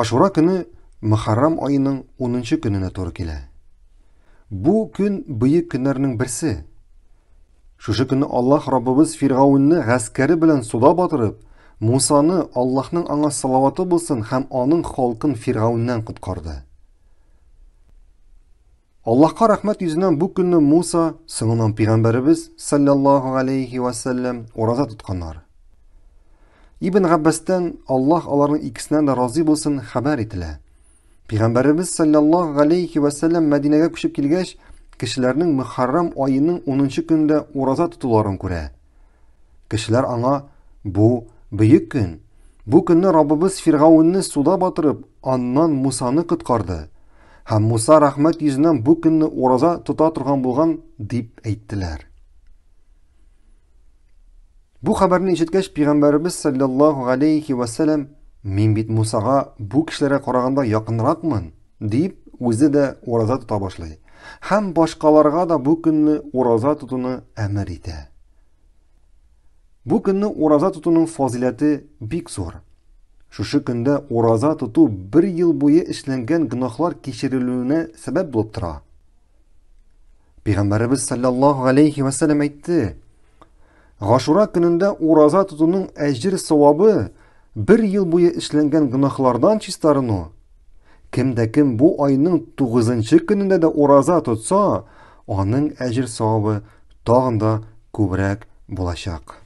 Ашура күні Мұхаррам айының 10 күніне туры килә. Бу күн бұйық көннәрнең берсе. Шушы күні Аллаһ Раббыбыз фирғауынны гаскәре білін суда батырып, Мусаны Аллаһның аңа салаваты болсын һәм аның халқын фирғауыннан құтқарды. Аллаһқа рәхмәт үзінен бұ күні Муса, соңыннан пәйгамбәребез саллаллаһу алейхи ва саллям ораза тотканнар. Ибн Ғаббастан Аллах аларның икісінен да разы болсын хабар етілі. Пиғамбарымыз саллаллаху алейхи уассалам Мәдинаға күшіп келгәч, кешеләрнең Мухаррам айының 10-нчы көндә ураза тотуларын күрә. Кешеләр аңа бу бөек көн. Бу көнне Раббыбыз Фиргаунны суда батырып, аннан Мусаны коткарды. Һәм Муса рәхмәт йөзеннән бу көнне ураза тота торган булган дип әйттеләр. Бу хабарны ишеткәч пәйгамбәрбез саллаллаһу алейхи ва салам мин бит Мусаға бу кешеләргә караганда якынракмын дип үзе дә ураза тота башлый. Һәм башкаларга да бу көнне ураза тотуны әмер итә. Бу көнне ураза тотуның фазиләте бик зур. Шушы көндә ураза туту бер ел буе эшләнгән гынахлар кичерелүенә сәбәп булып тора. Пәйгамбәрбез саллаллаһу алейхи ва салам әйтте: Ғашура күнінде ораза тұтуның әжір сауабы бір ел бойы ішленген ғынақлардан чистарыну. Кімді кім бұ айның туғызыншы күнінде де ораза тұтса, оның әжір сауабы тағында көбірек болашақ.